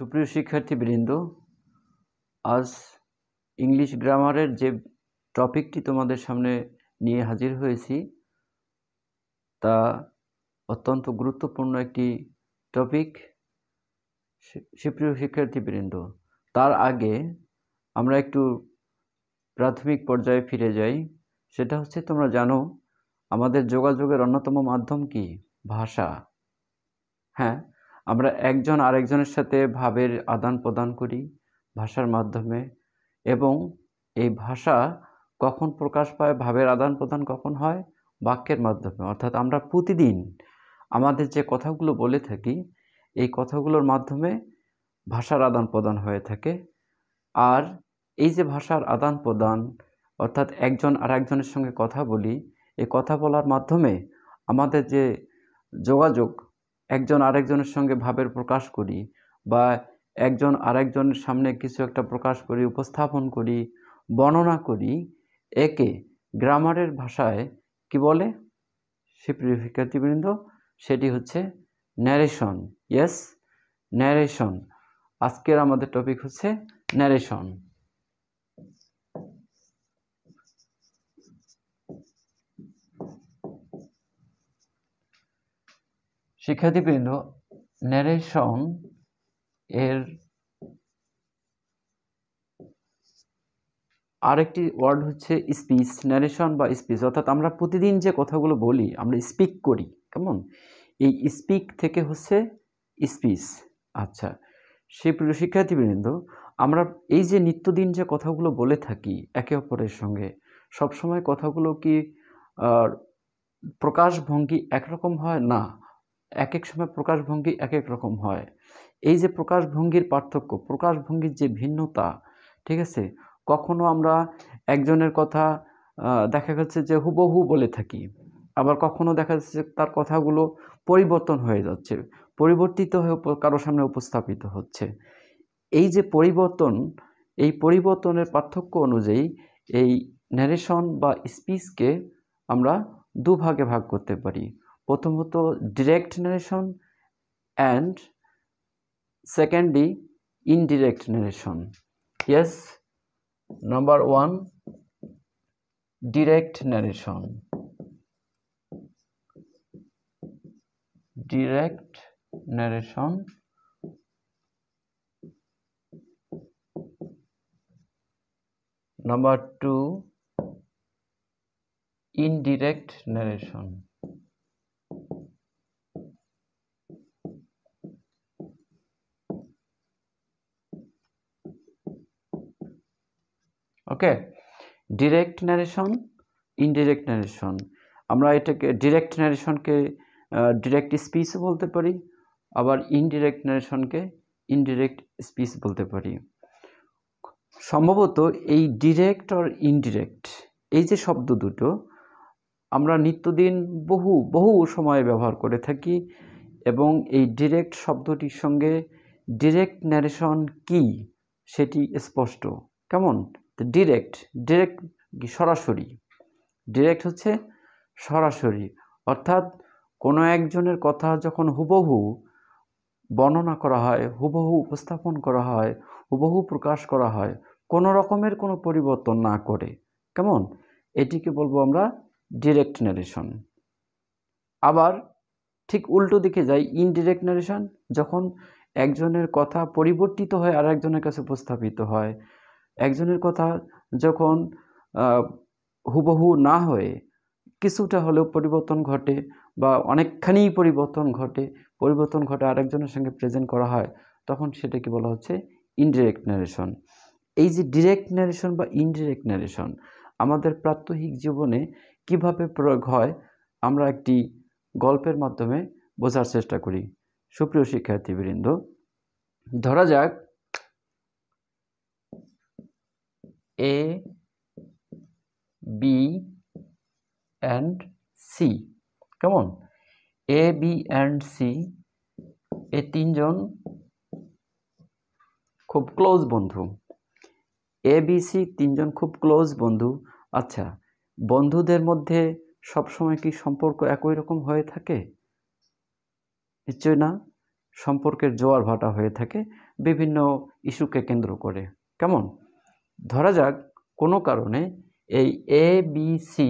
সুপ্রিয় শিক্ষার্থীবৃন্দ আজ ইংলিশ গ্রামারের যে টপিকটি তোমাদের সামনে নিয়ে হাজির হয়েছি তা অত্যন্ত গুরুত্বপূর্ণ একটি টপিক সুপ্রিয় শিক্ষার্থীবৃন্দ তার আগে আমরা একটু প্রাথমিক পর্যায়ে ফিরে যাই সেটা হচ্ছে তোমরা জানো আমাদের যোগাযোগের অন্যতম মাধ্যম কি ভাষা হ্যাঁ আমরা একজন আরেকজনের সাথে ভাবের আদান প্রদান করি ভাষার মাধ্যমে এবং এই ভাষা কখন প্রকাশ পায় ভাবের আদান প্রদান কখন হয় বাক্যের মাধ্যমে অর্থাৎ আমরা প্রতিদিন আমাদের যে কথাগুলো বলে থাকি এই কথাগুলোর মাধ্যমে ভাষার আদান প্রদান হয়ে থাকে আর এই যে ভাষার আদান প্রদান অর্থাৎ একজন আর একজনের সঙ্গে কথা বলি এই কথা বলার মাধ্যমে আমাদের যে যোগাযোগ একজন আরেকজনের সঙ্গে ভাবের প্রকাশ করি বা একজন আরেকজনের সামনে কিছু একটা প্রকাশ করি উপস্থাপন করি বর্ণনা করি একে গ্রামারের ভাষায় কি বলে সে শিক্ষার্থীবৃন্দ সেটি হচ্ছে ন্যারেশন ইয়েস ন্যারেশন আজকের আমাদের টপিক হচ্ছে ন্যারেশন শিক্ষার্থীবৃন্দ ন্যারেশন এর আরেকটি ওয়ার্ড হচ্ছে স্পিচ ন্যারেশন বা স্পিচ অর্থাৎ আমরা প্রতিদিন যে কথাগুলো বলি আমরা স্পিক করি কেমন এই স্পিক থেকে হচ্ছে স্পিচ আচ্ছা সে প্রিয় শিক্ষার্থীবৃন্দ আমরা এই যে নিত্যদিন যে কথাগুলো বলে থাকি একে অপরের সঙ্গে সবসময় কথাগুলো কি প্রকাশভঙ্গি একরকম হয় না এক এক সময় প্রকাশভঙ্গি এক এক রকম হয় এই যে প্রকাশভঙ্গির পার্থক্য প্রকাশভঙ্গির যে ভিন্নতা ঠিক আছে কখনো আমরা একজনের কথা দেখা যাচ্ছে যে হুবহু বলে থাকি আবার কখনো দেখা যাচ্ছে তার কথাগুলো পরিবর্তন হয়ে যাচ্ছে পরিবর্তিত হয়ে কারো সামনে উপস্থাপিত হচ্ছে এই যে পরিবর্তন এই পরিবর্তনের পার্থক্য অনুযায়ী এই ন্যারেশন বা স্পিচকে আমরা দুভাগে ভাগ করতে পারি প্রথমত direct narration and secondly indirect narration yes number one direct narration direct narration number two indirect narration okay direct narration indirect narration আমরা এটাকে ডিরেক্ট ন্যারেশনকে ডিরেক্ট স্পিচ বলতে পারি আবার ইনডিরেক্ট ন্যারেশনকে ইনডিরেক্ট স্পিচ বলতে পারি সম্ভবত এই ডিরেক্ট আর ইনডিরেক্ট এই যে শব্দ দুটো আমরা নিত্যদিন বহু বহু সময় ব্যবহার করে থাকি এবং এই ডিরেক্ট শব্দটির সঙ্গে ডিরেক্ট ন্যারেশন কি সেটি স্পষ্ট কেমন তো ডিরেক্ট ডিরেক্ট সরাসরি ডিরেক্ট হচ্ছে সরাসরি অর্থাৎ কোনো একজনের কথা যখন হুবহু বর্ণনা করা হয় হুবহু উপস্থাপন করা হয় হুবহু প্রকাশ করা হয় কোনো রকমের কোনো পরিবর্তন না করে কেমন এটিকে বলবো আমরা ডিরেক্ট নারেশন আবার ঠিক উল্টো দিকে যাই ইনডিরেক্ট নারেশন যখন একজনের কথা পরিবর্তিত হয় আর একজনের কাছে উপস্থাপিত হয় একজনের কথা যখন হুবহু না হয়ে কিছুটা হলেও পরিবর্তন ঘটে বা অনেকখানি পরিবর্তন ঘটে পরিবর্তন ঘটে আরেকজনের সঙ্গে প্রেজেন্ট করা হয় তখন সেটা কি বলা হচ্ছে ইনডিরেক্ট ন্যারেশন এই যে ডিরেক্ট ন্যারেশন বা ইনডিরেক্ট ন্যারেশন আমাদের প্রাত্যহিক জীবনে কিভাবে প্রয়োগ হয় আমরা একটি গল্পের মাধ্যমে বোঝার চেষ্টা করি সুপ্রিয় শিক্ষার্থীবৃন্দ ধরা যাক এ বি অ্যান্ড সি কেমন এ বি অ্যান্ড সি এ তিনজন খুব ক্লোজ বন্ধু এ বি সি তিনজন খুব ক্লোজ বন্ধু আচ্ছা বন্ধুদের মধ্যে সবসময় কি সম্পর্ক একই রকম হয়ে থাকে নিশ্চয় না সম্পর্কের জোয়ার ভাটা হয়ে থাকে বিভিন্ন ইস্যুকে কেন্দ্র করে কেমন ধরা যাক কোনো কারণে এই এ বি সি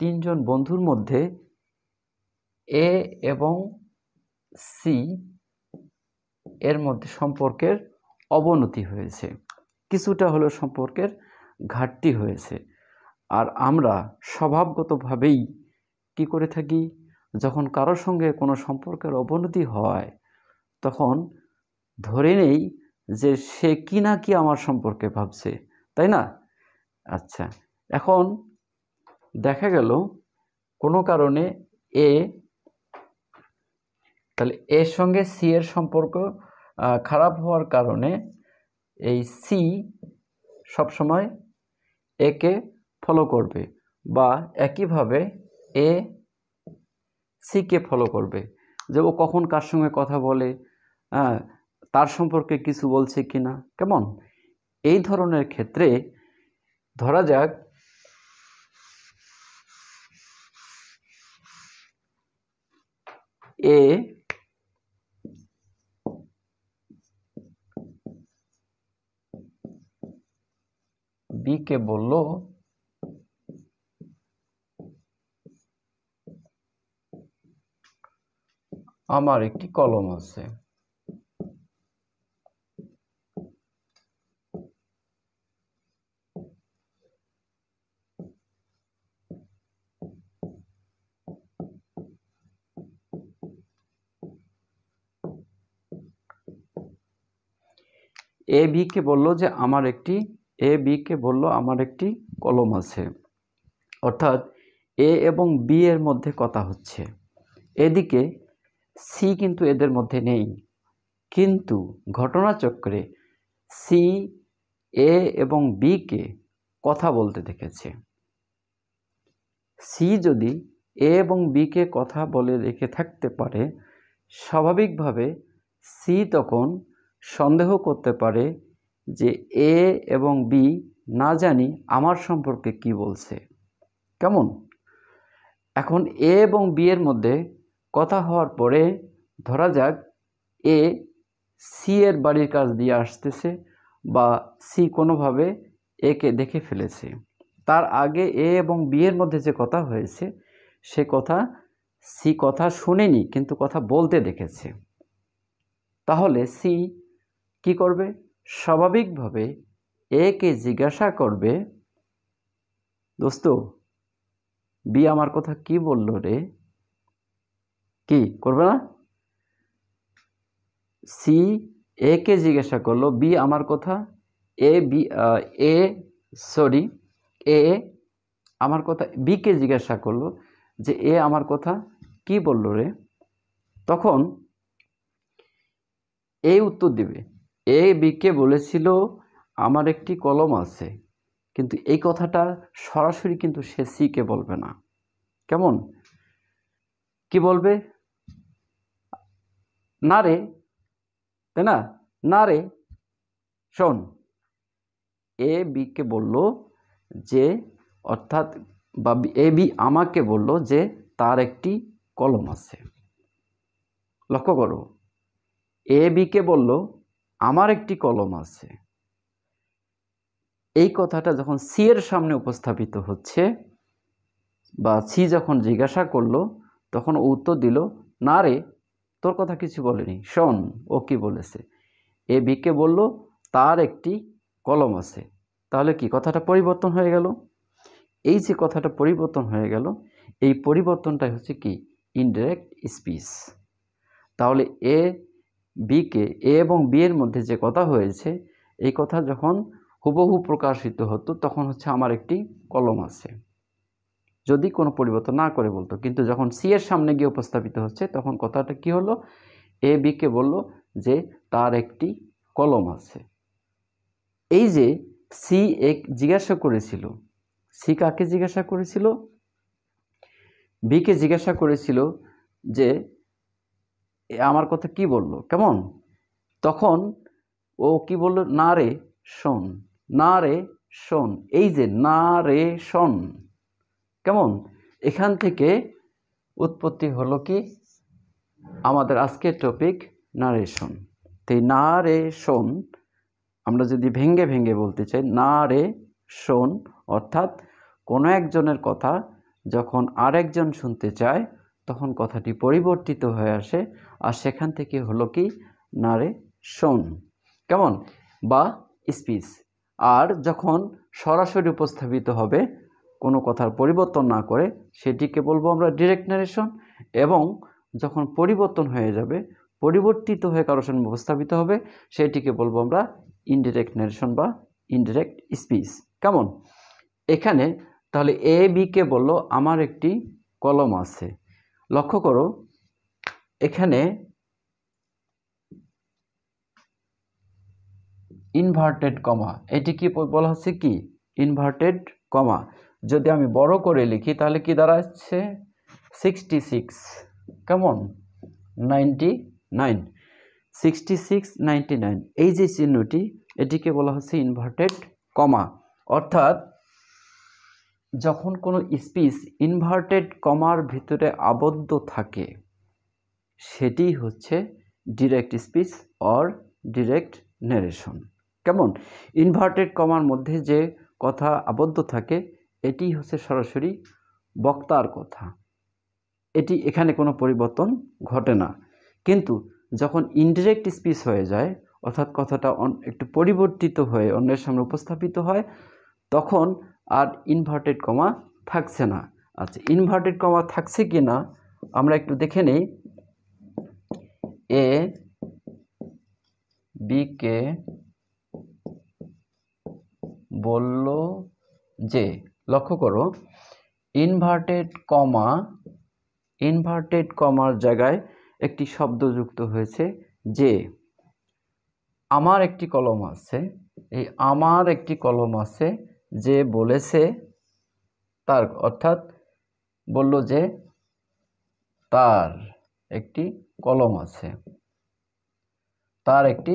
তিনজন বন্ধুর মধ্যে এ এবং সি এর মধ্যে সম্পর্কের অবনতি হয়েছে কিছুটা হলো সম্পর্কের ঘাটতি হয়েছে আর আমরা স্বভাবগতভাবেই কি করে থাকি যখন কারোর সঙ্গে কোনো সম্পর্কের অবনতি হয় তখন ধরে নেই যে সে কি না কি আমার সম্পর্কে ভাবছে তাই না আচ্ছা এখন দেখা গেল কোনো কারণে এ তাহলে এর সঙ্গে সি এর সম্পর্ক খারাপ হওয়ার কারণে এই সি সবসময় একে ফলো করবে বা একইভাবে এ সিকে ফলো করবে যে ও কখন কার সঙ্গে কথা বলে হ্যাঁ তার সম্পর্কে কিছু বলছে কি না কেমন এই ধরনের ক্ষেত্রে ধরা যাক এ বি কে বলল আমার একটি কলম আছে এ বিকে বলল যে আমার একটি এ বিকে বলল আমার একটি কলম আছে অর্থাৎ এ এবং বি এর মধ্যে কথা হচ্ছে এদিকে সি কিন্তু এদের মধ্যে নেই কিন্তু ঘটনাচক্রে সি এ এবং বিকে কথা বলতে দেখেছে সি যদি এ এবং বিকে কথা বলে দেখে থাকতে পারে স্বাভাবিকভাবে সি তখন সন্দেহ করতে পারে যে এ এবং বি না জানি আমার সম্পর্কে কি বলছে কেমন এখন এ এবং বি এর মধ্যে কথা হওয়ার পরে ধরা যাক এ সি এর বাড়ির কাজ দিয়ে আসতেছে বা সি কোনোভাবে একে দেখে ফেলেছে তার আগে এ এবং বি এর মধ্যে যে কথা হয়েছে সে কথা সি কথা শুনেনি কিন্তু কথা বলতে দেখেছে তাহলে সি কি করবে স্বাভাবিকভাবে এ কে জিজ্ঞাসা করবে দোস্ত বি আমার কথা কি বলল রে কি করবে না সি এ কে জিজ্ঞাসা করলো বি আমার কথা এ বি এ সরি এ আমার কথা বিকে জিজ্ঞাসা করলো যে এ আমার কথা কি বলল রে তখন এই উত্তর দিবে এ বিকে বলেছিল আমার একটি কলম আছে কিন্তু এই কথাটা সরাসরি কিন্তু সে সিকে বলবে না কেমন কি বলবে না রে তাই না না রে শোন এ বিকে বলল যে অর্থাৎ বা এ বি আমাকে বলল যে তার একটি কলম আছে লক্ষ্য করো এ বিকে বলল আমার একটি কলম আছে এই কথাটা যখন সি এর সামনে উপস্থাপিত হচ্ছে বা সি যখন জিজ্ঞাসা করলো তখন উত্তর দিল না রে তোর কথা কিছু বলেনি শোন ও কি বলেছে এ বিকে বলল তার একটি কলম আছে তাহলে কি কথাটা পরিবর্তন হয়ে গেল এই যে কথাটা পরিবর্তন হয়ে গেল এই পরিবর্তনটাই হচ্ছে কি ইনডাইরেক্ট স্পিচ তাহলে এ বিকে এ এবং বি এর মধ্যে যে কথা হয়েছে এই কথা যখন হুবহু প্রকাশিত হতো তখন হচ্ছে আমার একটি কলম আছে যদি কোনো পরিবর্তন না করে বলতো কিন্তু যখন সি এর সামনে গিয়ে উপস্থাপিত হচ্ছে তখন কথাটা কি হলো এ বিকে বলল যে তার একটি কলম আছে এই যে সি এক জিজ্ঞাসা করেছিল সি কাকে জিজ্ঞাসা করেছিল বিকে জিজ্ঞাসা করেছিল যে আমার কথা কি বলল কেমন তখন ও কি বলল না রে শোন না রে শোন এই যে না রে শোন কেমন এখান থেকে উৎপত্তি হলো কি আমাদের আজকের টপিক নারেশন তো শোন আমরা যদি ভেঙ্গে ভেঙ্গে বলতে চাই না রে শোন অর্থাৎ কোনো একজনের কথা যখন আরেকজন শুনতে চায় তখন কথাটি পরিবর্তিত হয়ে আসে আর সেখান থেকে হলো কি শোন কেমন বা স্পিচ আর যখন সরাসরি উপস্থাপিত হবে কোনো কথার পরিবর্তন না করে সেটিকে বলবো আমরা ডিরেক্ট নারেশন এবং যখন পরিবর্তন হয়ে যাবে পরিবর্তিত হয়ে কারোর সঙ্গে উপস্থাপিত হবে সেটিকে বলবো আমরা ইনডিরেক্ট নারেশন বা ইনডিরেক্ট স্পিচ কেমন এখানে তাহলে এ বিকে বললো আমার একটি কলম আছে লক্ষ্য করো এখানে ইনভার্টেড কমা এটি কি বলা হচ্ছে কি ইনভার্টেড কমা যদি আমি বড় করে লিখি তাহলে কি দাঁড়াচ্ছে সিক্সটি সিক্স কেমন ninety nine sixty six ninety nine এই যে চিহ্নটি এটিকে বলা হচ্ছে ইনভার্টেড কমা অর্থাৎ যখন কোনো স্পিচ ইনভার্টেড কমার ভিতরে আবদ্ধ থাকে সেটি হচ্ছে direct speech or direct narration কেমন ইনভার্টেড কমার মধ্যে যে কথা আবদ্ধ থাকে এটি হচ্ছে সরাসরি বক্তার কথা এটি এখানে কোনো পরিবর্তন ঘটে না কিন্তু যখন ইনডিরেক্ট স্পিচ হয়ে যায় অর্থাৎ কথাটা একটু পরিবর্তিত হয়ে অন্যের সামনে উপস্থাপিত হয় তখন আর ইনভার্টেড কমা থাকছে না আচ্ছা ইনভার্টেড কমা থাকছে কি না আমরা একটু দেখে নেই এ বিকে বলল যে লক্ষ্য করো ইনভার্টেড কমা ইনভার্টেড কমার জায়গায় একটি শব্দ যুক্ত হয়েছে যে আমার একটি কলম আছে এই আমার একটি কলম আছে যে বলেছে তার অর্থাৎ বলল যে তার একটি কলম আছে তার একটি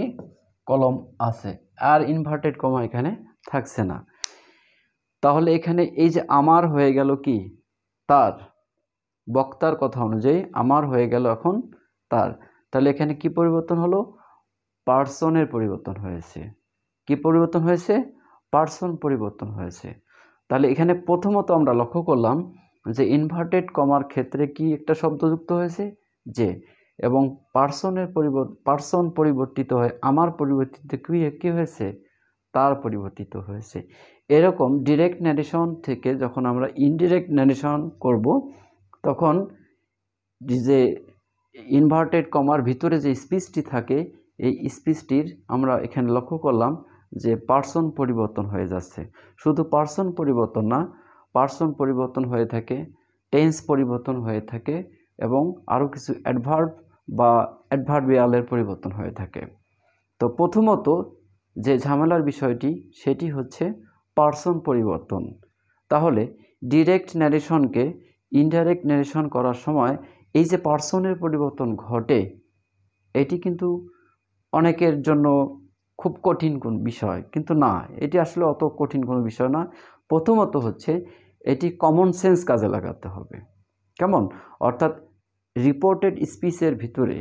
কলম আছে আর ইনভার্টেড কমা এখানে থাকছে না তাহলে এখানে এই যে আমার হয়ে গেল কি তার বক্তার কথা অনুযায়ী আমার হয়ে গেল এখন তার তাহলে এখানে কি পরিবর্তন হলো পার্সনের পরিবর্তন হয়েছে কি পরিবর্তন হয়েছে পার্সন পরিবর্তন হয়েছে তাহলে এখানে প্রথমত আমরা লক্ষ্য করলাম যে ইনভার্টেড কমার ক্ষেত্রে কি একটা শব্দ যুক্ত হয়েছে যে এবং পার্সনের পরিবর্ত পার্সন পরিবর্তিত হয় আমার পরিবর্তিত ক্রিয়া কী হয়েছে তার পরিবর্তিত হয়েছে এরকম ডিরেক্ট ন্যারেশন থেকে যখন আমরা ইনডিরেক্ট ন্যারেশন করব তখন যে ইনভার্টেড কমার ভিতরে যে স্পিচটি থাকে এই স্পিচটির আমরা এখানে লক্ষ্য করলাম যে পার্সন পরিবর্তন হয়ে যাচ্ছে শুধু পার্সন পরিবর্তন না পার্সন পরিবর্তন হয়ে থাকে টেন্স পরিবর্তন হয়ে থাকে এবং আরও কিছু অ্যাডভার্ব বা অ্যাডভার্বিয়ালের পরিবর্তন হয়ে থাকে তো প্রথমত যে ঝামেলার বিষয়টি সেটি হচ্ছে পার্সন পরিবর্তন তাহলে ডিরেক্ট ন্যারেশনকে ইনডাইরেক্ট ন্যারেশন করার সময় এই যে পার্সনের পরিবর্তন ঘটে এটি কিন্তু অনেকের জন্য খুব কঠিন কোন বিষয় কিন্তু না এটি আসলে অত কঠিন কোনো বিষয় না প্রথমত হচ্ছে এটি কমন সেন্স কাজে লাগাতে হবে কেমন অর্থাৎ রিপোর্টেড স্পিচের ভিতরে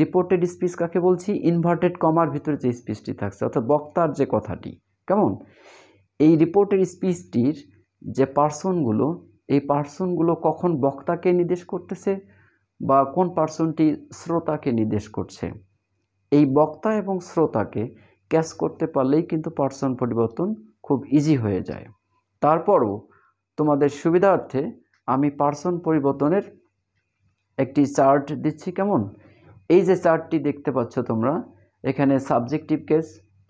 রিপোর্টেড স্পিচ কাকে বলছি ইনভার্টেড কমার ভিতরে যে স্পিচটি থাকছে অর্থাৎ বক্তার যে কথাটি কেমন এই রিপোর্টেড স্পিচটির যে পার্সনগুলো এই পার্সনগুলো কখন বক্তাকে নির্দেশ করতেছে বা কোন পার্সনটি শ্রোতাকে নির্দেশ করছে এই বক্তা এবং শ্রোতাকে ক্যাচ করতে পারলেই কিন্তু পার্সন পরিবর্তন খুব ইজি হয়ে যায় তারপরও তোমাদের সুবিধার্থে আমি পার্সন পরিবর্তনের একটি চার্ট দিচ্ছি কেমন এই যে চার্টটি দেখতে পাচ্ছ তোমরা এখানে subjective case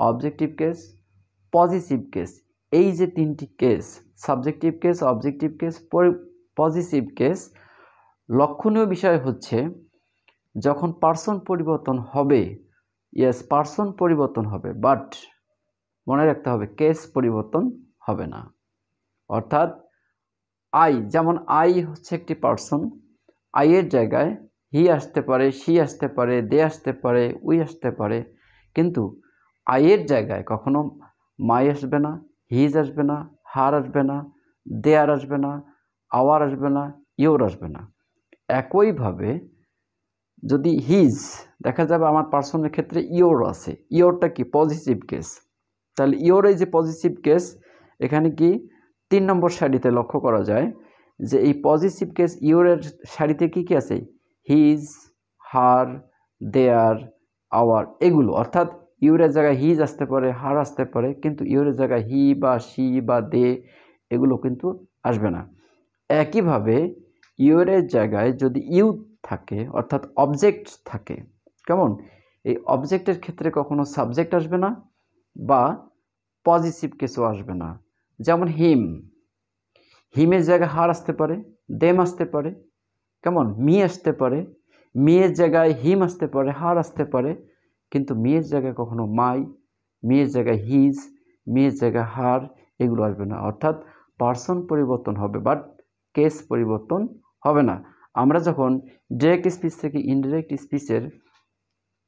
objective case positive case এই যে তিনটি case subjective case objective case positive case লক্ষণীয় বিষয় হচ্ছে যখন পার্সন পরিবর্তন হবে ইয়েস পার্সন পরিবর্তন হবে বাট মনে রাখতে হবে কেস পরিবর্তন হবে না অর্থাৎ আই যেমন আই হচ্ছে একটি পার্সন আইয়ের জায়গায় হি আসতে পারে সি আসতে পারে দে আসতে পারে উই আসতে পারে কিন্তু আইয়ের জায়গায় কখনো মাই আসবে না হিজ আসবে না হার আসবে না দেয়ার আসবে না আওয়ার আসবে না ইওর আসবে না একইভাবে যদি হিজ দেখা যাবে আমার পার্সনের ক্ষেত্রে ইওর আছে ইওরটা কি পজিটিভ কেস তাহলে ইয়োর এই যে পজিটিভ কেস এখানে কি তিন নম্বর শাড়িতে লক্ষ্য করা যায় যে এই পজিটিভ কেস ইউরের শাড়িতে কী কী আছে হিজ হার দেয়ার আওয়ার এগুলো অর্থাৎ ইউরের জায়গায় হিজ আসতে পারে হার আসতে পারে কিন্তু ইউরের জায়গায় হি বা সি বা দে এগুলো কিন্তু আসবে না একইভাবে ইউরের জায়গায় যদি ইউ থাকে অর্থাৎ অবজেক্ট থাকে কেমন এই অবজেক্টের ক্ষেত্রে কখনো সাবজেক্ট আসবে না বা পজিটিভ কেসও আসবে না যেমন হিম হিমের জায়গায় হার আসতে পারে দেম আসতে পারে কেমন মি আসতে পারে মেয়ের জায়গায় হিম আসতে পারে হার আসতে পারে কিন্তু মেয়ের জায়গায় কখনো মাই মেয়ের জায়গায় হিজ মেয়ের জায়গায় হার এগুলো আসবে না অর্থাৎ পার্সন পরিবর্তন হবে বাট কেস পরিবর্তন হবে না আমরা যখন ডিরেক্ট স্পিচ থেকে ইনডিরেক্ট স্পিচের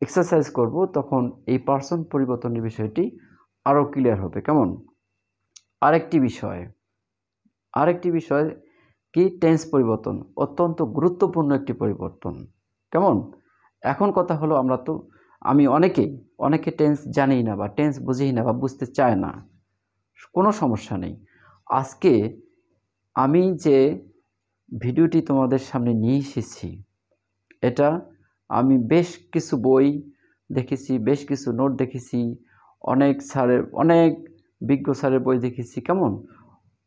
এক্সারসাইজ করব তখন এই পার্সন পরিবর্তনের বিষয়টি আরও ক্লিয়ার হবে কেমন আরেকটি বিষয় আরেকটি বিষয় কি টেন্স পরিবর্তন অত্যন্ত গুরুত্বপূর্ণ একটি পরিবর্তন কেমন এখন কথা হলো আমরা তো আমি অনেকেই অনেকে টেন্স জানি না বা টেন্স বুঝি না বা বুঝতে চায় না কোনো সমস্যা নেই আজকে আমি যে ভিডিওটি তোমাদের সামনে নিয়ে এসেছি এটা আমি বেশ কিছু বই দেখেছি বেশ কিছু নোট দেখেছি অনেক স্যারের অনেক বিজ্ঞ স্যারের বই দেখেছি কেমন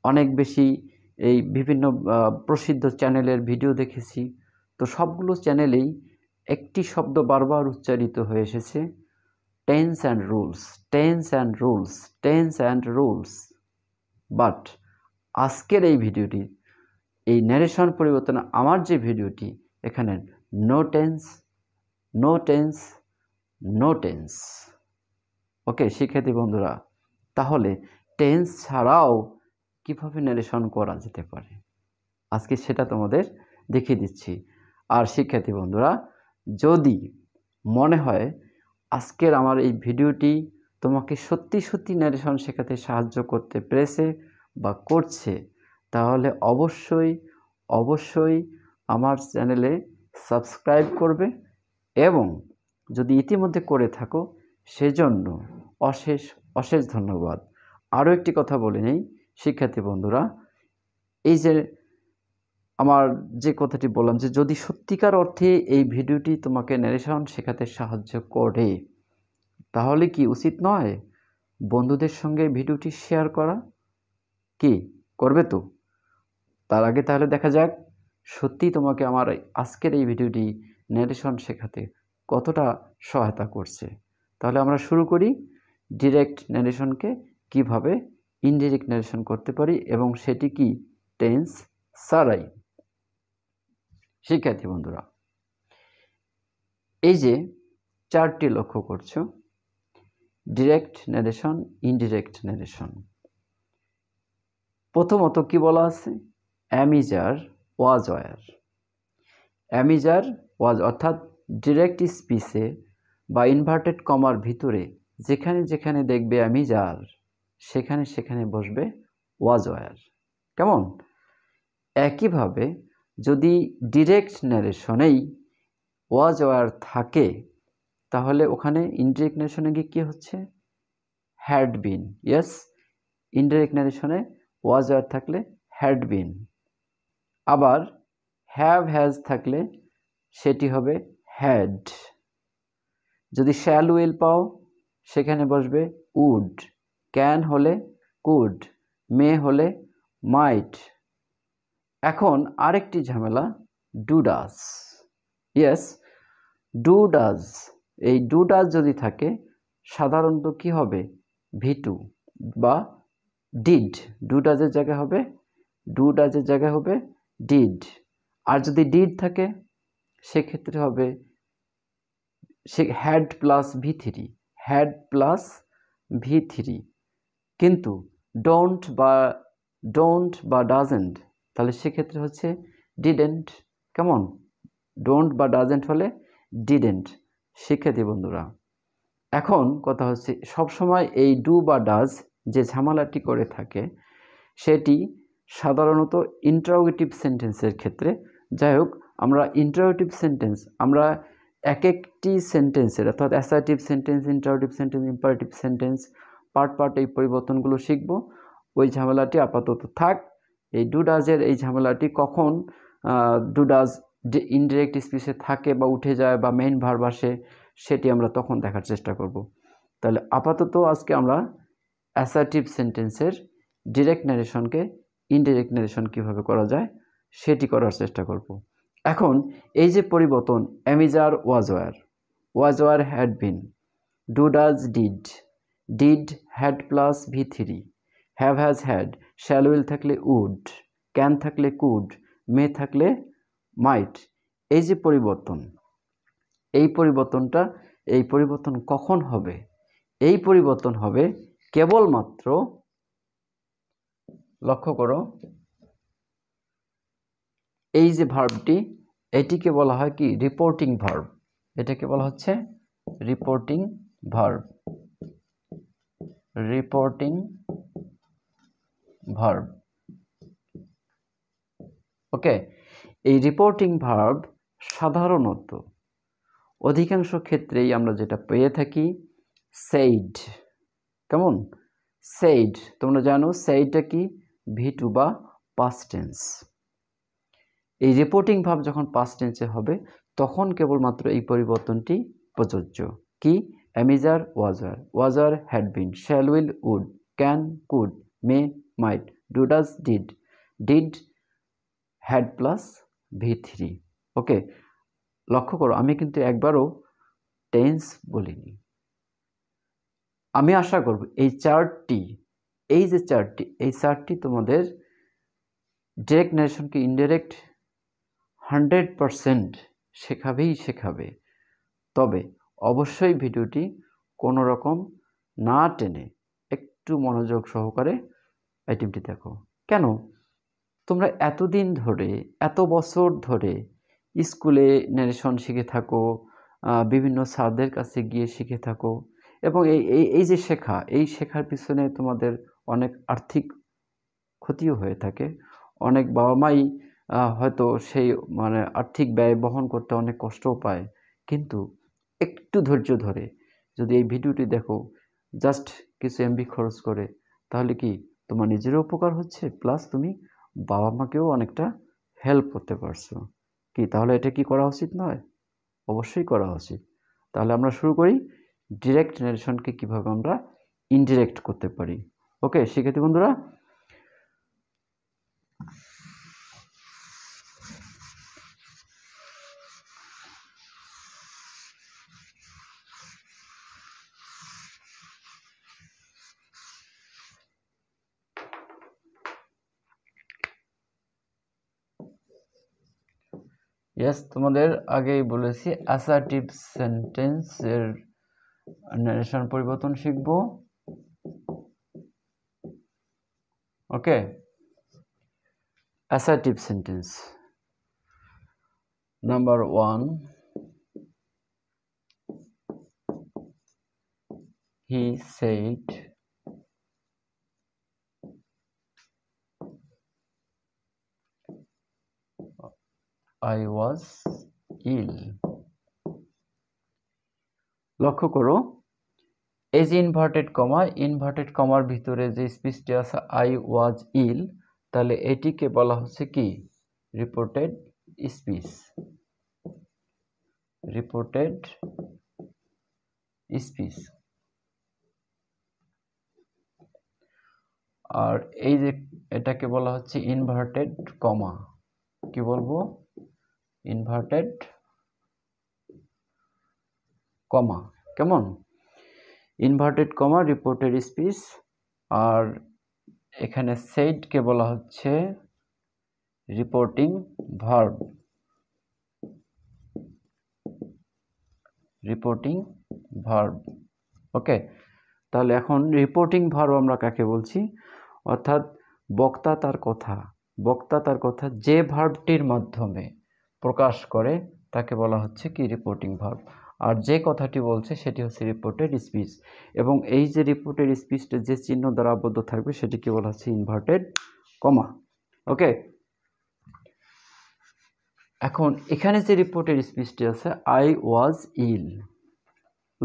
অনেক বেশি এই বিভিন্ন প্রসিদ্ধ চ্যানেলের ভিডিও দেখেছি তো সবগুলো চ্যানেলেই একটি শব্দ বারবার উচ্চারিত হয়ে এসেছে tense and rules tense and rules tense and rules but আজকের এই ভিডিওটি এই ন্যারেশন পরিবর্তন আমার যে ভিডিওটি এখানে no tense no tense no tense okay শিক্ষার্থী বন্ধুরা তাহলে টেন্স ছাড়াও কিভাবে ন্যারেশন করা যেতে পারে আজকে সেটা তোমাদের দেখিয়ে দিচ্ছি আর শিক্ষার্থী বন্ধুরা যদি মনে হয় আজকের আমার এই ভিডিওটি তোমাকে সত্যি সত্যি ন্যারেশন শেখাতে সাহায্য করতে পেরেছে বা করছে তাহলে অবশ্যই অবশ্যই আমার চ্যানেলে সাবস্ক্রাইব করবে এবং যদি ইতিমধ্যে করে থাকো সেজন্য অশেষ অশেষ ধন্যবাদ আরও একটি কথা বলে নিই শিক্ষার্থী বন্ধুরা এই যে আমার যে কথাটি বললাম যে যদি সত্যিকার অর্থে এই ভিডিওটি তোমাকে ন্যারেশন শেখাতে সাহায্য করে তাহলে কি উচিত নয় বন্ধুদের সঙ্গে ভিডিওটি শেয়ার করা কি করবে তো তার আগে তাহলে দেখা যাক সত্যি তোমাকে আমার আজকের এই ভিডিওটি ন্যারেশন শেখাতে কতটা সহায়তা করছে তাহলে আমরা শুরু করি ডিরেক্ট ন্যারেশনকে কিভাবে ইনডিরেক্ট নারেশন করতে পারি এবং সেটি কি টেন্স সারাই শিক্ষার্থী বন্ধুরা এই যে চারটি লক্ষ্য করছো ডিরেক্ট নারেশন ইনডিরেক্ট নারেশন প্রথমত কি বলা আছে am is are was were am is are was অর্থাৎ ডিরেক্ট স্পিসে বা ইনভার্টেড কমার ভিতরে যেখানে যেখানে দেখবে অ্যামিজার সেখানে সেখানে বসবে ওয়াজ ওয়ার কেমন একইভাবে যদি ডিরেক্ট ন্যারেশনেই ওয়াজ ওয়ার থাকে তাহলে ওখানে ইনডিরেক্ট ন্যারেশনে গিয়ে কী হচ্ছে হ্যাড বিন ইয়েস ইনডিরেক্ট ন্যারেশনে ওয়াজ ওয়ার থাকলে হ্যাড বিন আবার হ্যাভ হ্যাজ থাকলে সেটি হবে হ্যাড যদি শ্যাল উইল পাও সেখানে বসবে উড ক্যান হলে কুড মে হলে মাইট এখন আরেকটি ঝামেলা ডু ইয়েস ডু এই ডু যদি থাকে সাধারণত কি হবে ভিটু বা ডিড ডু ডাজের জায়গায় হবে ডু ডাজের জায়গায় হবে ডিড আর যদি ডিড থাকে সেক্ষেত্রে হবে সে had plus V three had plus V three কিন্তু ডোন্ট বা ডোন্ট বা ডাজেন্ট তাহলে সেক্ষেত্রে হচ্ছে ডিডেন্ট কেমন ডোন্ট বা ডাজেন্ট হলে ডিডেন্ট শিক্ষার্থী বন্ধুরা এখন কথা হচ্ছে সবসময় এই ডু বা ডাজ যে ঝামেলাটি করে থাকে সেটি সাধারণত ইন্টারোগেটিভ সেন্টেন্সের ক্ষেত্রে যাই হোক আমরা ইন্টারোগেটিভ সেন্টেন্স আমরা এক একটি সেন্টেন্সের অর্থাৎ assertive sentence interrogative sentence imperative sentence part part এই পরিবর্তনগুলো শিখব ওই ঝামেলাটি আপাতত থাক এই ডুডাজের এই ঝামেলাটি কখন ডুডাজ যে ইনডিরেক্ট স্পিসে থাকে বা উঠে যায় বা মেইন ভার আসে সেটি আমরা তখন দেখার চেষ্টা করব তাহলে আপাতত আজকে আমরা অ্যাসার্টিভ সেন্টেন্সের ডিরেক্ট ন্যারেশনকে ইনডিরেক্ট ন্যারেশন কীভাবে করা যায় সেটি করার চেষ্টা করব এখন এই যে পরিবর্তন am is are was were was were had been do does did did had plus V three have has had shall will থাকলে উড ক্যান থাকলে কুড মে থাকলে মাইট এই যে পরিবর্তন এই পরিবর্তনটা এই পরিবর্তন কখন হবে এই পরিবর্তন হবে কেবলমাত্র লক্ষ্য করো এই যে ভার্বটি এটিকে বলা হয় কি রিপোর্টিং ভার্ব এটাকে বলা হচ্ছে reporting verb reporting verb okay এই রিপোর্টিং ভার্ব সাধারণত অধিকাংশ ক্ষেত্রেই আমরা যেটা পেয়ে থাকি সেইড কেমন সেইড তোমরা জানো সেইডটা কি ভিটু বা পাস্টেন্স এই রিপোর্টিং ভাব যখন পাস্টেন্সে হবে তখন কেবলমাত্র এই পরিবর্তনটি প্রযোজ্য কি am is are was were was were had been shall will would can could may might do did did had plus V three okay লক্ষ্য করো আমি কিন্তু একবারও টেন্স বলিনি আমি আশা করব এই চার্টটি এই যে চার্টটি এই চার্টটি তোমাদের ডিরেক্ট নেশনকে ইনডাইরেক্ট হান্ড্রেড পারসেন্ট শেখাবেই শেখাবে তবে অবশ্যই ভিডিওটি কোনো রকম না টেনে একটু মনোযোগ সহকারে আইটেমটি দেখো কেন তোমরা এতদিন ধরে এত বছর ধরে স্কুলে ন্যারেশন শিখে থাকো বিভিন্ন স্যারদের কাছে গিয়ে শিখে থাকো এবং এই এই যে শেখা এই শেখার পিছনে তোমাদের অনেক আর্থিক ক্ষতিও হয়ে থাকে অনেক বাবা মাই হয়তো সেই মানে আর্থিক ব্যয় বহন করতে অনেক কষ্টও পায় কিন্তু একটু ধৈর্য ধরে যদি এই ভিডিওটি দেখো জাস্ট কিছু এমবি খরচ করে তাহলে কি তোমার নিজেরও উপকার হচ্ছে প্লাস তুমি বাবা মাকেও অনেকটা হেল্প করতে পারছো কি তাহলে এটা কি করা উচিত নয় অবশ্যই করা উচিত তাহলে আমরা শুরু করি ডিরেক্ট জেনারেশনকে কিভাবে আমরা ইনডিরেক্ট করতে পারি ওকে শিক্ষার্থী বন্ধুরা ইয়াস তোমাদের আগেই বলেছি অ্যাসার্টিভ সেন্টেন্সের ন্যারেশন পরিবর্তন শিখব okay assertive sentence number one he said I was ill লক্ষ্য করো এই যে ইনভার্টেড কমা ইনভার্টেড কমার ভিতরে যে স্পিচটি আছে আই ওয়াজ ইল তাহলে এটিকে বলা হচ্ছে কি রিপোর্টেড স্পিচ রিপোর্টেড স্পিচ আর এই যে এটাকে বলা হচ্ছে ইনভার্টেড কমা কি বলবো ইনভার্টেড কমা কেমন ইনভার্টেড কমা রিপোর্টের স্পিচ আর এখানে কে বলা হচ্ছে reporting verb reporting verb okay তাহলে এখন রিপোর্টিং ভার্ব আমরা কাকে বলছি অর্থাৎ বক্তা তার কথা বক্তা তার কথা যে ভার্বটির মাধ্যমে প্রকাশ করে তাকে বলা হচ্ছে কি রিপোর্টিং ভার্ব আর যে কথাটি বলছে সেটি হচ্ছে রিপোর্টেড স্পিচ এবং এই যে রিপোর্টেড স্পিচটা যে চিহ্ন দ্বারা আবদ্ধ থাকবে সেটিকে বলা হচ্ছে ইনভার্টেড কমা ওকে এখন এখানে যে রিপোর্টের স্পিচটি আছে আই ওয়াজ ইল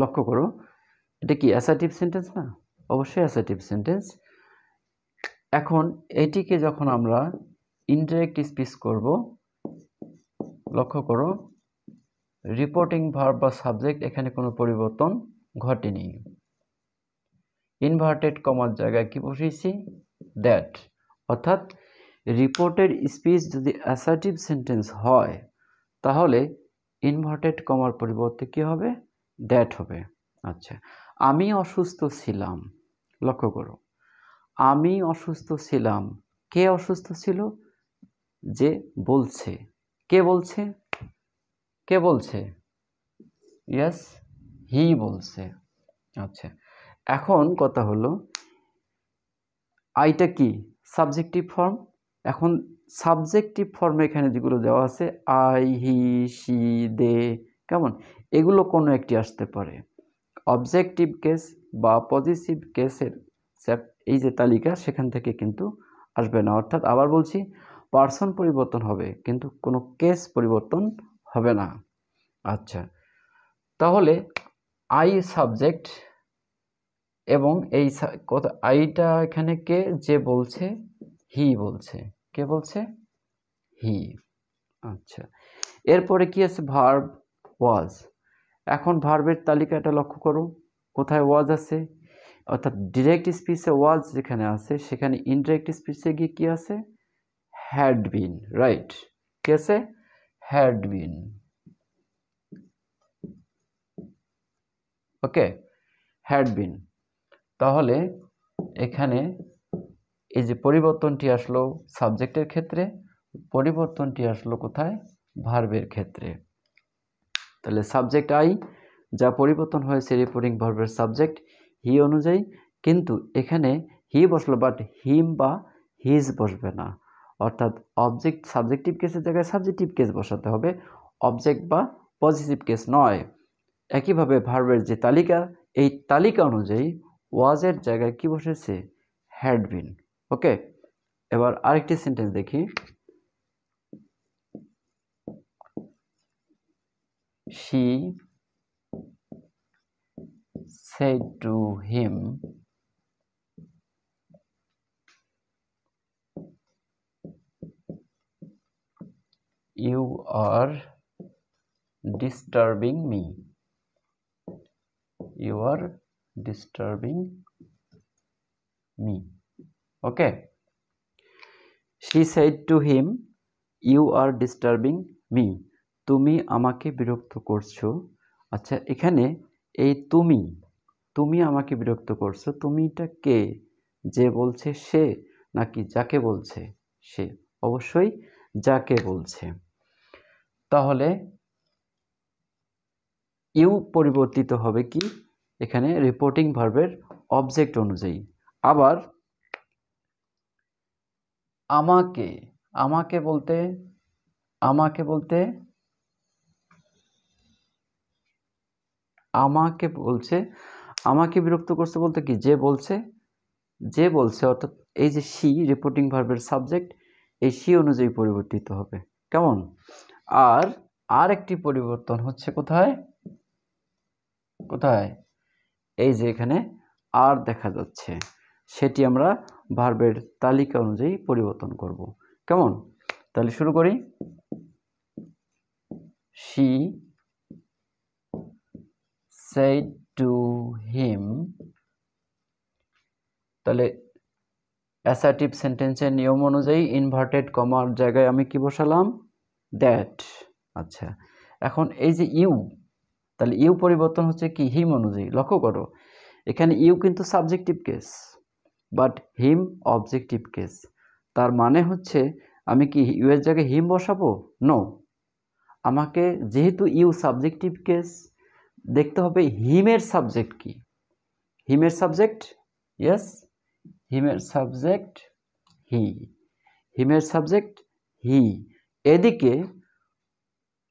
লক্ষ্য করো এটা কি অ্যাসার্টিভ সেন্টেন্স না অবশ্যই অ্যাসার্টিভ সেন্টেন্স এখন এটিকে যখন আমরা ইনডাইরেক্ট স্পিচ করব লক্ষ্য করো রিপোর্টিং ভার্ব বা সাবজেক্ট এখানে কোনো পরিবর্তন ঘটেনি ইনভার্টেড কমার জায়গায় কি বসিয়েছি দ্যাট অর্থাৎ রিপোর্টেড স্পিচ যদি অ্যাসার্টিভ সেন্টেন্স হয় তাহলে ইনভার্টেড কমার পরিবর্তে কি হবে দ্যাট হবে আচ্ছা আমি অসুস্থ ছিলাম লক্ষ্য করো আমি অসুস্থ ছিলাম কে অসুস্থ ছিল যে বলছে কে বলছে কে বলছে ইয়াস হি বলছে আচ্ছা এখন কথা হলো আইটা কি সাবজেক্টিভ ফর্ম এখন সাবজেক্টিভ ফর্মে এখানে যেগুলো দেওয়া আছে আই হি সি দে কেমন এগুলো কোনো একটি আসতে পারে অবজেক্টিভ কেস বা পজিটিভ কেসের এই যে তালিকা সেখান থেকে কিন্তু আসবে না অর্থাৎ আবার বলছি পার্সন পরিবর্তন হবে কিন্তু কোনো কেস পরিবর্তন হবে না আচ্ছা তাহলে আই সাবজেক্ট এবং এই কথা আইটা এখানে কে যে বলছে হি বলছে কে বলছে হি আচ্ছা এরপরে কি আছে ভার্ব ওয়াজ এখন ভার্বের তালিকাটা লক্ষ্য করো কোথায় ওয়াজ আছে অর্থাৎ ডিরেক্ট স্পিচে ওয়াজ যেখানে আছে সেখানে ইনডিরেক্ট স্পিচে গিয়ে কী আছে হ্যাড বিন রাইট ঠিক আছে had been okay had been তাহলে এখানে এই যে পরিবর্তনটি আসলো সাবজেক্টের ক্ষেত্রে পরিবর্তনটি আসলো কোথায় ভার্বের ক্ষেত্রে তাহলে সাবজেক্ট আই যা পরিবর্তন হয়েছে রিপোর্টিং ভার্বের সাবজেক্ট হি অনুযায়ী কিন্তু এখানে হি বসলো বাট হিম বা হিজ বসবে না অর্থাৎ অবজেক্ট সাবজেক্টিভ কেসের জায়গায় সাবজেক্টিভ কেস বসাতে হবে অবজেক্ট বা পজিটিভ কেস নয় একইভাবে ভার্বের যে তালিকা এই তালিকা অনুযায়ী ওয়াজের জায়গায় কি বসেছে হ্যাড বিন ওকে এবার আরেকটি সেন্টেন্স দেখি she said to him you are disturbing me you are disturbing me okay she said to him you are disturbing me তুমি আমাকে বিরক্ত করছো আচ্ছা এখানে এই তুমি তুমি আমাকে বিরক্ত করছো তুমিটা কে যে বলছে সে নাকি যাকে বলছে সে অবশ্যই যাকে বলছে তাহলে ইউ পরিবর্তিত হবে কি এখানে রিপোর্টিং ভার্বের অবজেক্ট অনুযায়ী আবার আমাকে আমাকে বলতে আমাকে বলতে আমাকে বলছে আমাকে বিরক্ত করছে বলতে কি যে বলছে যে বলছে অর্থাৎ এই যে সি রিপোর্টিং ভার্বের সাবজেক্ট এই সি অনুযায়ী পরিবর্তিত হবে কেমন আর আর একটি পরিবর্তন হচ্ছে কোথায় কোথায় এই যে এখানে আর দেখা যাচ্ছে সেটি আমরা ভার্বের তালিকা অনুযায়ী পরিবর্তন করব কেমন তাহলে শুরু করি শি সেড টু হিম তাহলে অ্যাসার্টিভ সেন্টেন্সের নিয়ম অনুযায়ী ইনভার্টেড কমার জায়গায় আমি কি বসালাম দ্যাট আচ্ছা এখন এই যে ইউ তাহলে ইউ পরিবর্তন হচ্ছে কি হিম অনুযায়ী লক্ষ্য করো এখানে ইউ কিন্তু subjective case but him objective case তার মানে হচ্ছে আমি কি এর জায়গায় হিম বসাবো নো আমাকে যেহেতু ইউ সাবজেক্টিভ কেস দেখতে হবে হিমের সাবজেক্ট কি হিমের সাবজেক্ট ইয়েস হিমের সাবজেক্ট হি হিমের সাবজেক্ট হি এদিকে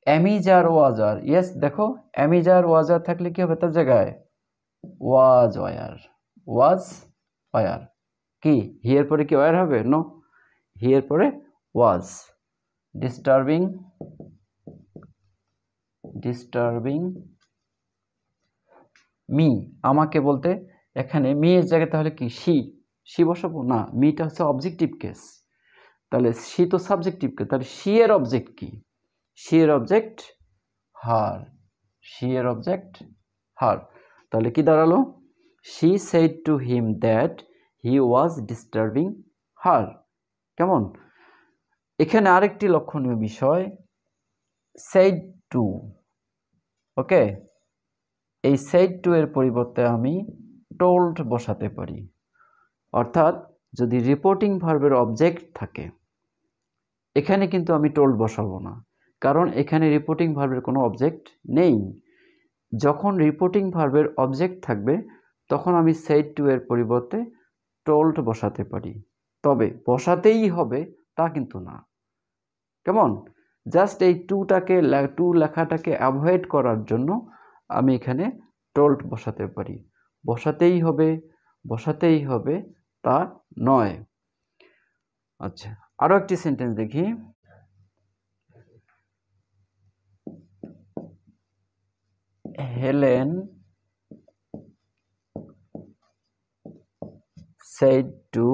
অ্যামিজার ওয়াজার ইয়েস দেখো অ্যামিজার ওয়াজার থাকলে কি হবে তার জায়গায় ওয়াজ ওয়ার ওয়াজ ওয়ার কি হিয়ের পরে কি ওয়ার হবে নো হিয়ের পরে ওয়াজ ডিস্টার্বিং ডিস্টার্বিং মি আমাকে বলতে এখানে মেয়ের জায়গায় তাহলে কি সি সি বসাবো না মিটা হচ্ছে অবজেক্টিভ কেস তাহলে সি তো সাবজেক্টিভ কে তাহলে সি এর অবজেক্ট কি সি এর অবজেক্ট হার সি এর অবজেক্ট হার তাহলে কি দাঁড়ালো she said to him that he was disturbing her কেমন এখানে আরেকটি লক্ষণীয় বিষয় সেড টু ওকে এই সেড টু এর পরিবর্তে আমি টোল্ড বসাতে পারি অর্থাৎ যদি রিপোর্টিং ভার্বের অবজেক্ট থাকে এখানে কিন্তু আমি টোল বসাবো না কারণ এখানে রিপোর্টিং ভার্বের কোনো অবজেক্ট নেই যখন রিপোর্টিং ভার্বের অবজেক্ট থাকবে তখন আমি সেট টু এর পরিবর্তে টোল্ড বসাতে পারি তবে বসাতেই হবে তা কিন্তু না কেমন জাস্ট এই টুটাকে টু লেখাটাকে অ্যাভয়েড করার জন্য আমি এখানে টোল্ড বসাতে পারি বসাতেই হবে বসাতেই হবে তা নয় আচ্ছা আরও একটি সেন্টেন্স দেখি Helen said to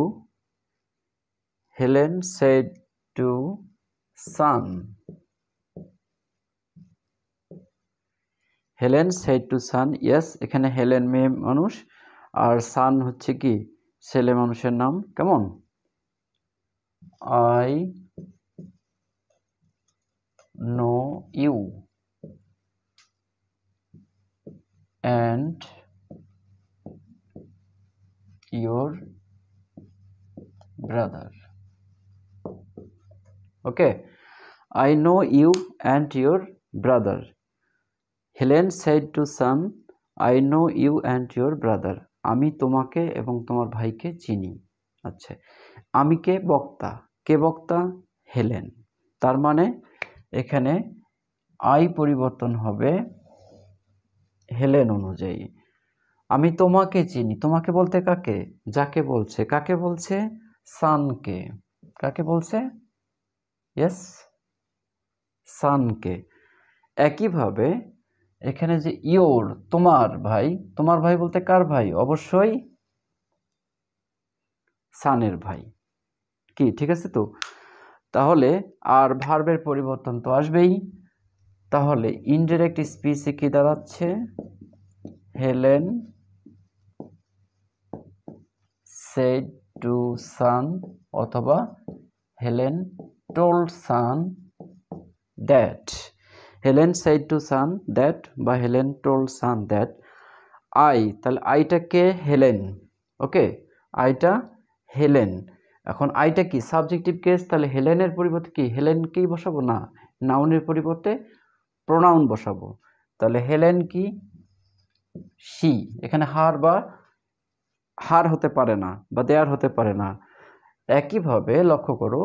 Helen said to son Helen said to son yes এখানে হেলেন মেয়ে মানুষ আর সান হচ্ছে কি ছেলে মানুষের নাম কেমন I know you and your brother okay I know you and your brother Helen said to son I know you and your brother আমি তোমাকে এবং তোমার ভাইকে চিনি আচ্ছা আমি কে বক্তা কে বক্তা হেলেন তার মানে এখানে আই পরিবর্তন হবে হেলেন অনুযায়ী আমি তোমাকে চিনি তোমাকে বলতে কাকে যাকে বলছে কাকে বলছে সানকে কাকে বলছে ইয়েস সানকে একইভাবে এখানে যে ইয়োর তোমার ভাই তোমার ভাই বলতে কার ভাই অবশ্যই সানের ভাই কি ঠিক আছে তো তাহলে আর ভার্বের পরিবর্তন তো আসবেই তাহলে ইনডিরেক্ট স্পিচে কি দাঁড়াচ্ছে হেলেন সেড টু সান অথবা Helen told son that Helen said to son that বা Helen told son that I তাহলে আইটা কে হেলেন ওকে আইটা হেলেন এখন আইটা কি সাবজেক্টিভ কেস তাহলে হেলেনের পরিবর্তে কি হেলেনকেই বসাবো না নাউনের পরিবর্তে প্রোনাউন বসাবো তাহলে হেলেন কি সি এখানে হার বা হার হতে পারে না বা দেয়ার হতে পারে না একইভাবে লক্ষ্য করো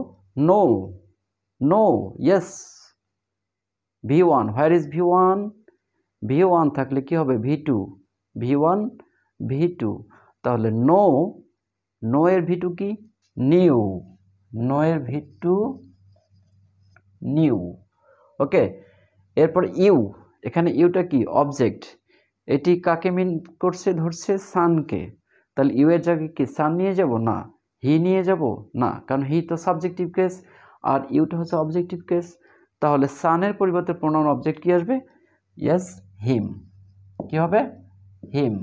know know yes V one where is V one V one থাকলে কি হবে V two V one V two তাহলে নো নো এর ভি টু কি নিউ নয়ের ভিটু নিউ ওকে এরপর ইউ এখানে ইউটা কি অবজেক্ট এটি কাকে মিন করছে ধরছে সানকে তাহলে ইউ এর জায়গায় কি সান নিয়ে যাব না হি নিয়ে যাব না কারণ হি তো সাবজেক্টিভ কেস আর ইউটা হচ্ছে অবজেক্টিভ কেস তাহলে সানের পরিবর্তে প্রোনাউন অবজেক্ট কি আসবে ইয়াস হিম কি হবে him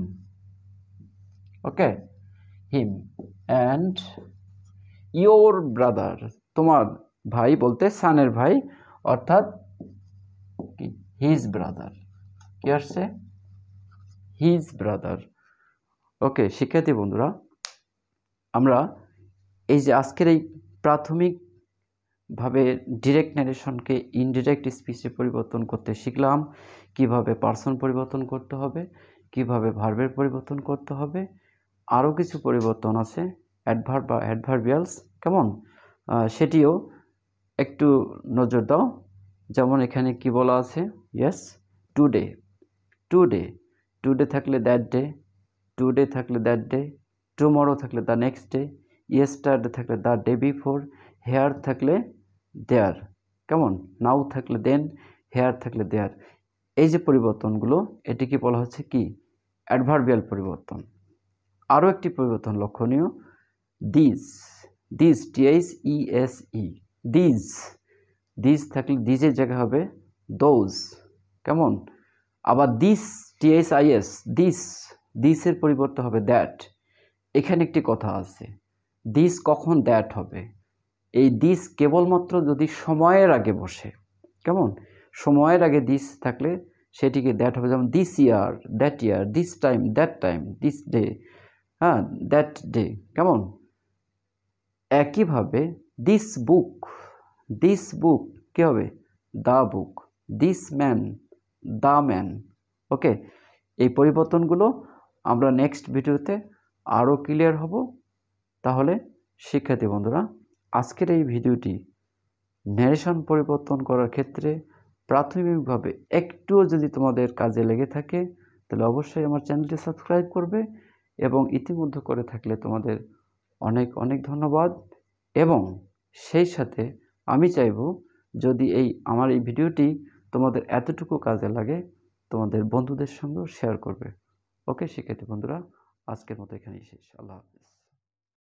okay him and your brother তোমার ভাই বলতে সানের ভাই অর্থাৎ হিজ ব্রাদার কি আসছে হিজ ব্রাদার ওকে শিক্ষার্থী বন্ধুরা আমরা এই যে আজকের এই প্রাথমিকভাবে ডিরেক্ট ন্যারেশনকে ইনডিরেক্ট স্পিচে পরিবর্তন করতে শিখলাম কিভাবে পার্সন পরিবর্তন করতে হবে কিভাবে ভার্বের পরিবর্তন করতে হবে আরও কিছু পরিবর্তন আছে অ্যাডভার বা অ্যাডভারভিয়ালস কেমন সেটিও একটু নজর দাও যেমন এখানে কি বলা আছে ইয়েস টুডে টুডে টুডে থাকলে দ্যাট ডে টুডে থাকলে দ্যাট ডে টুমোরো থাকলে দ্য নেক্সট ডে ডে থাকলে দ্য ডে বিফোর হেয়ার থাকলে দেয়ার কেমন নাও থাকলে দেন হেয়ার থাকলে দেয়ার এই যে পরিবর্তনগুলো এটিকে বলা হচ্ছে কি অ্যাডভারভিয়াল পরিবর্তন আরও একটি পরিবর্তন লক্ষণীয় this this TS E S E this this থাকলে দিজের জায়গা হবে দোজ কেমন আবার দিস টিএস আইএস দিস দিসের পরিবর্তে হবে দ্যাট এখানে একটি কথা আছে দিস কখন দ্যাট হবে এই দিস কেবলমাত্র যদি সময়ের আগে বসে কেমন সময়ের আগে দিস থাকলে সেটিকে দ্যাট হবে যেমন this year that year this time that time this day হ্যাঁ দ্যাট ডে কেমন একইভাবে দিস বুক দিস বুক কী হবে the book this man the man okay এই পরিবর্তনগুলো আমরা নেক্সট ভিডিওতে আরও ক্লিয়ার হব তাহলে শিক্ষার্থী বন্ধুরা আজকের এই ভিডিওটি নারেশন পরিবর্তন করার ক্ষেত্রে প্রাথমিকভাবে একটুও যদি তোমাদের কাজে লেগে থাকে তাহলে অবশ্যই আমার চ্যানেলটি সাবস্ক্রাইব করবে এবং ইতিমধ্যে করে থাকলে তোমাদের অনেক অনেক ধন্যবাদ এবং সেই সাথে আমি চাইব যদি এই আমার এই ভিডিওটি তোমাদের এতটুকু কাজে লাগে তোমাদের বন্ধুদের সঙ্গেও শেয়ার করবে ওকে শিক্ষার্থী বন্ধুরা আজকের মতো এখানেই শেষ আল্লাহ হাফিজ